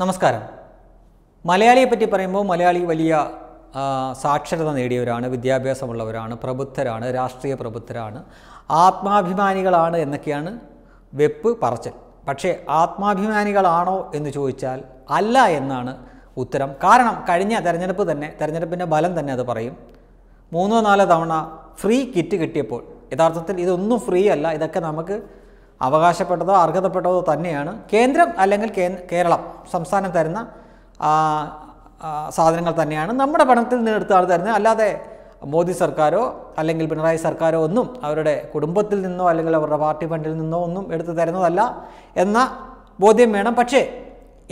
നമസ്കാരം മലയാളിയെപ്പറ്റി പറയുമ്പോൾ മലയാളി വലിയ സാക്ഷരത നേടിയവരാണ് വിദ്യാഭ്യാസമുള്ളവരാണ് പ്രബുദ്ധരാണ് രാഷ്ട്രീയ പ്രബുദ്ധരാണ് ആത്മാഭിമാനികളാണ് എന്നൊക്കെയാണ് വെപ്പ് പറച്ചൽ പക്ഷേ ആത്മാഭിമാനികളാണോ എന്ന് ചോദിച്ചാൽ അല്ല എന്നാണ് ഉത്തരം കാരണം കഴിഞ്ഞ തെരഞ്ഞെടുപ്പ് തന്നെ തെരഞ്ഞെടുപ്പിൻ്റെ ബലം തന്നെ അത് പറയും മൂന്നോ നാലോ തവണ ഫ്രീ കിറ്റ് കിട്ടിയപ്പോൾ യഥാർത്ഥത്തിൽ ഇതൊന്നും ഫ്രീ അല്ല ഇതൊക്കെ നമുക്ക് അവകാശപ്പെട്ടതോ അർഹതപ്പെട്ടതോ തന്നെയാണ് കേന്ദ്രം അല്ലെങ്കിൽ കേരളം സംസ്ഥാനം തരുന്ന സാധനങ്ങൾ തന്നെയാണ് നമ്മുടെ പണത്തിൽ നിന്ന് എടുത്ത ആൾ തരുന്നത് അല്ലാതെ മോദി സർക്കാരോ അല്ലെങ്കിൽ പിണറായി സർക്കാരോ ഒന്നും അവരുടെ കുടുംബത്തിൽ നിന്നോ അല്ലെങ്കിൽ അവരുടെ പാർട്ടി ഫണ്ടിൽ നിന്നോ ഒന്നും എടുത്തു തരുന്നതല്ല എന്ന ബോധ്യം വേണം പക്ഷേ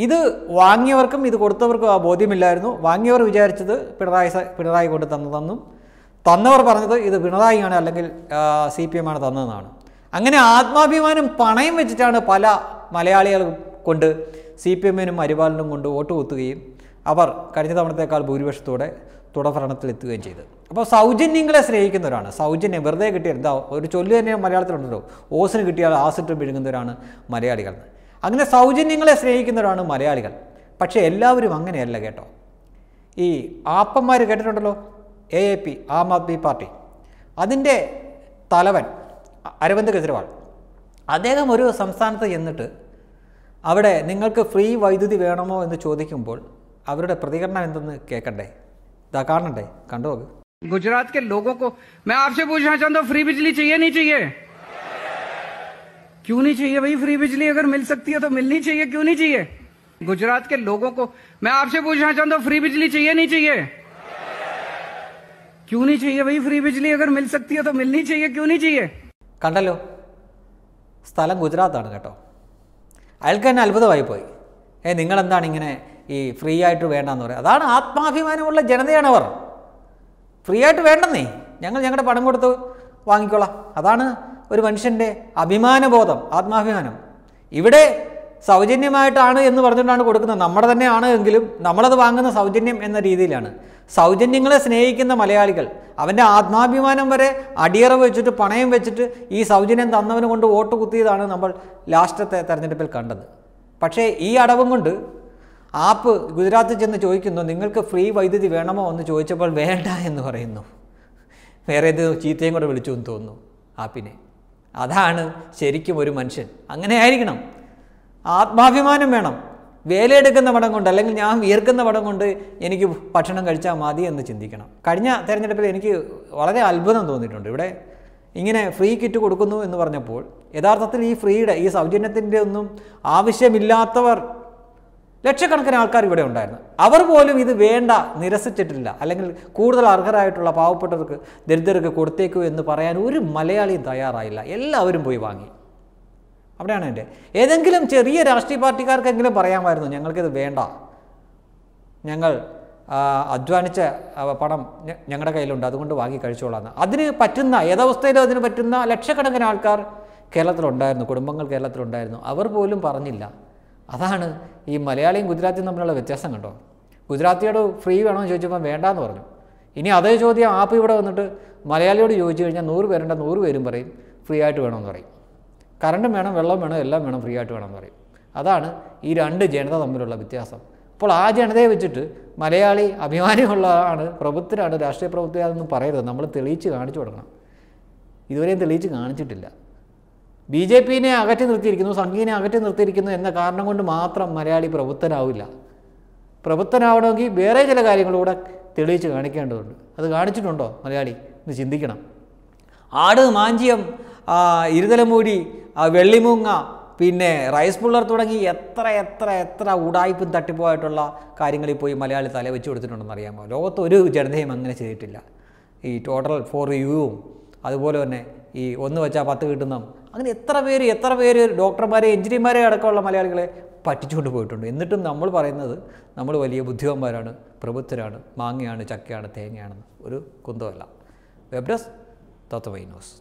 ഇത് വാങ്ങിയവർക്കും ഇത് കൊടുത്തവർക്കും ആ ബോധ്യമില്ലായിരുന്നു വാങ്ങിയവർ വിചാരിച്ചത് പിണറായി പിണറായി കൊണ്ട് തന്നതെന്നും തന്നവർ പറഞ്ഞത് ഇത് പിണറായിയാണ് അല്ലെങ്കിൽ സി പി എമ്മാണ് ആണ് തന്നതെന്നാണ് അങ്ങനെ ആത്മാഭിമാനം പണയം വെച്ചിട്ടാണ് പല മലയാളികൾ കൊണ്ട് സി പി എമ്മിനും അരിവാളിനും കൊണ്ട് വോട്ട് കൊത്തുകയും അവർ കഴിഞ്ഞ തവണത്തേക്കാൾ ഭൂരിപക്ഷത്തോടെ തുടഭരണത്തിലെത്തുകയും ചെയ്തു അപ്പോൾ സൗജന്യങ്ങളെ സ്നേഹിക്കുന്നവരാണ് സൗജന്യം വെറുതെ എന്താ ഒരു ചൊല്ല് തന്നെ മലയാളത്തിലുണ്ടല്ലോ ഓസിന് കിട്ടിയാൽ ആസിട്ട് വിഴുങ്ങുന്നവരാണ് മലയാളികൾ അങ്ങനെ സൗജന്യങ്ങളെ സ്നേഹിക്കുന്നവരാണ് മലയാളികൾ പക്ഷേ എല്ലാവരും അങ്ങനെയല്ല കേട്ടോ ഈ ആപ്പന്മാർ കേട്ടിട്ടുണ്ടല്ലോ A A P Aam Aadmi Party അതിൻ്റെ തലവൻ അരവിന്ദ് കെജ്രിവാൾ അദ്ദേഹം ഒരു സംസ്ഥാനത്ത് ചെന്നിട്ട് അവിടെ നിങ്ങൾക്ക് ഫ്രീ വൈദ്യുതി വേണമോ എന്ന് ചോദിക്കുമ്പോൾ അവരുടെ പ്രതികരണം എന്തെന്ന് കേൾക്കണ്ടേ ഇതാ കാണണ്ടേ കണ്ടു നോക്ക് गुजरात के लोगों को मैं आपसे पूछना चाहता हूँ फ्री बिजली चाहिए नहीं चाहिए क्यों नहीं चाहिए भाई फ्री बिजली अगर मिल सकती है तो मिलनी चाहिए क्यों नहीं चाहिए गुजरात के लोगों को मैं आपसे पूछना चाहता हूँ फ्री बिजली चाहिए नहीं चाहिए क्यों नहीं चाहिए भाई फ्री बिजली अगर मिल सकती है तो मिलनी चाहिए क्यों नहीं चाहिए കണ്ടല്ലോ സ്ഥലം ഗുജറാത്താണ് കേട്ടോ അയാൾക്ക് തന്നെ അത്ഭുതമായി പോയി ഏ നിങ്ങളെന്താണ് ഇങ്ങനെ ഈ ഫ്രീ ആയിട്ട് വേണ്ടെന്ന് പറയുക അതാണ് ആത്മാഭിമാനമുള്ള ജനതയാണ് അവർ ഫ്രീ ആയിട്ട് വേണ്ടെന്നേ ഞങ്ങൾ ഞങ്ങളുടെ പണം കൊടുത്ത് വാങ്ങിക്കോളാം അതാണ് ഒരു മനുഷ്യൻ്റെ അഭിമാനബോധം ആത്മാഭിമാനം ഇവിടെ സൗജന്യമായിട്ടാണ് എന്ന് പറഞ്ഞുകൊണ്ടാണ് കൊടുക്കുന്നത് നമ്മുടെ തന്നെയാണ് എങ്കിലും നമ്മളത് വാങ്ങുന്ന സൗജന്യം എന്ന രീതിയിലാണ് സൗജന്യങ്ങളെ സ്നേഹിക്കുന്ന മലയാളികൾ അവൻ്റെ ആത്മാഭിമാനം വരെ അടിയറവ് വെച്ചിട്ട് പണയം വെച്ചിട്ട് ഈ സൗജന്യം തന്നവന് കൊണ്ട് വോട്ട് കുത്തിയതാണ് നമ്മൾ ലാസ്റ്റത്തെ തെരഞ്ഞെടുപ്പിൽ കണ്ടത് പക്ഷേ ഈ അടവും കൊണ്ട് ആപ്പ് ഗുജറാത്തിൽ ചെന്ന് ചോദിക്കുന്നു നിങ്ങൾക്ക് ഫ്രീ വൈദ്യുതി വേണമോ എന്ന് ചോദിച്ചപ്പോൾ വേണ്ട എന്ന് പറയുന്നു വേറെ ഏത് ചീത്തയും കൂടെ വിളിച്ചു എന്ന് തോന്നുന്നു ആപ്പിനെ അതാണ് ശരിക്കും ഒരു മനുഷ്യൻ അങ്ങനെ ആയിരിക്കണം ആത്മാഭിമാനം വേണം വേലയെടുക്കുന്ന പടം കൊണ്ട് അല്ലെങ്കിൽ ഞാൻ വിയർക്കുന്ന പടം കൊണ്ട് എനിക്ക് ഭക്ഷണം കഴിച്ചാൽ മതി എന്ന് ചിന്തിക്കണം കഴിഞ്ഞ തെരഞ്ഞെടുപ്പിൽ എനിക്ക് വളരെ അത്ഭുതം തോന്നിയിട്ടുണ്ട് ഇവിടെ ഇങ്ങനെ ഫ്രീ കിറ്റ് കൊടുക്കുന്നു എന്ന് പറഞ്ഞപ്പോൾ യഥാർത്ഥത്തിൽ ഈ ഫ്രീയുടെ ഈ സൗജന്യത്തിൻ്റെ ഒന്നും ആവശ്യമില്ലാത്തവർ ലക്ഷക്കണക്കിന് ആൾക്കാർ ഇവിടെ ഉണ്ടായിരുന്നു അവർ പോലും ഇത് വേണ്ട നിരസിച്ചിട്ടില്ല അല്ലെങ്കിൽ കൂടുതൽ അർഹരായിട്ടുള്ള പാവപ്പെട്ടവർക്ക് ദരിദ്രർക്ക് കൊടുത്തേക്കു എന്ന് പറയാൻ ഒരു മലയാളിയും തയ്യാറായില്ല എല്ലാവരും പോയി വാങ്ങി അവിടെയാണ് എൻ്റെ ഏതെങ്കിലും ചെറിയ രാഷ്ട്രീയ പാർട്ടിക്കാർക്കെങ്കിലും പറയാമായിരുന്നു ഞങ്ങൾക്കിത് വേണ്ട ഞങ്ങൾ അധ്വാനിച്ച പണം ഞങ്ങളുടെ കയ്യിലുണ്ട് അതുകൊണ്ട് വാങ്ങി കഴിച്ചോളാം അതിന് പറ്റുന്ന ഏതവസ്ഥയിലും അതിന് പറ്റുന്ന ലക്ഷക്കണക്കിന് ആൾക്കാർ കേരളത്തിലുണ്ടായിരുന്നു കുടുംബങ്ങൾ കേരളത്തിലുണ്ടായിരുന്നു അവർ പോലും പറഞ്ഞില്ല അതാണ് ഈ മലയാളിയും ഗുജറാത്തിയും തമ്മിലുള്ള വ്യത്യാസം കണ്ടോ ഗുജറാത്തിയോട് ഫ്രീ വേണമെന്ന് ചോദിച്ചപ്പോൾ വേണ്ടാന്ന് പറഞ്ഞു ഇനി അതേ ചോദ്യം ആപ്പ് ഇവിടെ വന്നിട്ട് മലയാളിയോട് ചോദിച്ചു കഴിഞ്ഞാൽ നൂറ് പേരുണ്ട് നൂറ് പേരും പറയും ഫ്രീ ആയിട്ട് വേണമെന്ന് പറയും കറണ്ടും വേണം വെള്ളവും വേണം എല്ലാം വേണം ഫ്രീ ആയിട്ട് വേണം പറയും അതാണ് ഈ രണ്ട് ജനത തമ്മിലുള്ള വ്യത്യാസം അപ്പോൾ ആ ജനതയെ വെച്ചിട്ട് മലയാളി അഭിമാനമുള്ളതാണ് പ്രഭുത്വരാണ് രാഷ്ട്രീയ പ്രഭുത്വരാണെന്ന് പറയരുത് നമ്മൾ തെളിയിച്ച് കാണിച്ചു കൊടുക്കണം ഇതുവരെയും തെളിയിച്ച് കാണിച്ചിട്ടില്ല ബി ജെ പിനെ അകറ്റി നിർത്തിയിരിക്കുന്നു സംഘീനെ അകറ്റി നിർത്തിയിരിക്കുന്നു എന്ന കാരണം കൊണ്ട് മാത്രം മലയാളി പ്രഭുത്തനാവില്ല പ്രഭുത്തനാവണമെങ്കിൽ വേറെ ചില കാര്യങ്ങളൂടെ തെളിയിച്ച് കാണിക്കേണ്ടതുണ്ട് അത് കാണിച്ചിട്ടുണ്ടോ മലയാളി എന്ന് ചിന്തിക്കണം ആട് മാഞ്ചിയം ഇരുതലമൂടി വെള്ളിമുങ്ങ പിന്നെ റൈസ് പുള്ളർ തുടങ്ങി എത്ര എത്ര എത്ര ഉടായ്പും തട്ടിപ്പോയിട്ടുള്ള കാര്യങ്ങളിൽ പോയി മലയാളി തല വെച്ച് കൊടുത്തിട്ടുണ്ടെന്ന് അറിയാമോ ലോകത്ത് ഒരു ജനതയും അങ്ങനെ ചെയ്തിട്ടില്ല ഈ ടോട്ടൽ ഫോർ യുവും അതുപോലെ തന്നെ ഈ ഒന്ന് വെച്ചാൽ പത്ത് കിട്ടുന്ന അങ്ങനെ എത്ര പേര് എത്ര പേര് ഡോക്ടർമാരെ എഞ്ചിനീയർമാരെ അടക്കമുള്ള മലയാളികളെ പറ്റിച്ചുകൊണ്ട് പോയിട്ടുണ്ട് എന്നിട്ടും നമ്മൾ പറയുന്നത് നമ്മൾ വലിയ ബുദ്ധിമാന്മാരാണ് പ്രബുദ്ധരാണ് മാങ്ങയാണ് ചക്കയാണ് തേങ്ങയാണെന്ന് ഒരു കുന്തമല്ല വെബ്ഡസ് തത്വൈനോസ്